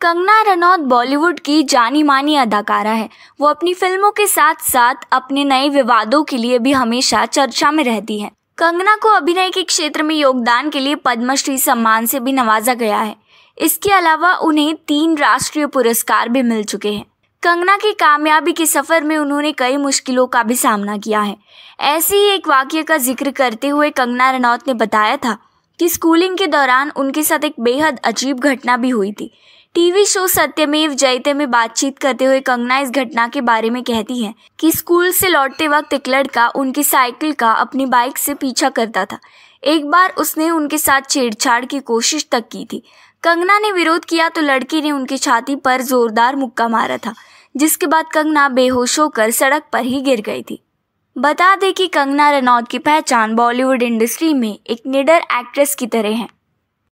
कंगना रनौत बॉलीवुड की जानी मानी अदाकारा है वो अपनी फिल्मों के साथ साथ अपने नए विवादों के लिए भी हमेशा चर्चा में रहती है कंगना को अभिनय के क्षेत्र में योगदान के लिए पद्मश्री सम्मान से भी नवाजा गया है इसके अलावा उन्हें तीन राष्ट्रीय पुरस्कार भी मिल चुके हैं कंगना की कामयाबी के सफर में उन्होंने कई मुश्किलों का भी सामना किया है ऐसे ही एक वाक्य का जिक्र करते हुए कंगना रनौत ने बताया था कि स्कूलिंग के दौरान उनके साथ एक बेहद अजीब घटना भी हुई थी टीवी शो सत्यमेव जयते में बातचीत करते हुए कंगना इस घटना के बारे में कहती हैं कि स्कूल से लौटते वक्त एक लड़का उनकी साइकिल का अपनी बाइक से पीछा करता था एक बार उसने उनके साथ छेड़छाड़ की कोशिश तक की थी कंगना ने विरोध किया तो लड़के ने उनकी छाती पर जोरदार मुक्का मारा था जिसके बाद कंगना बेहोश होकर सड़क पर ही गिर गई थी बता दें कि कंगना रनौत की पहचान बॉलीवुड इंडस्ट्री में एक निडर एक्ट्रेस की तरह है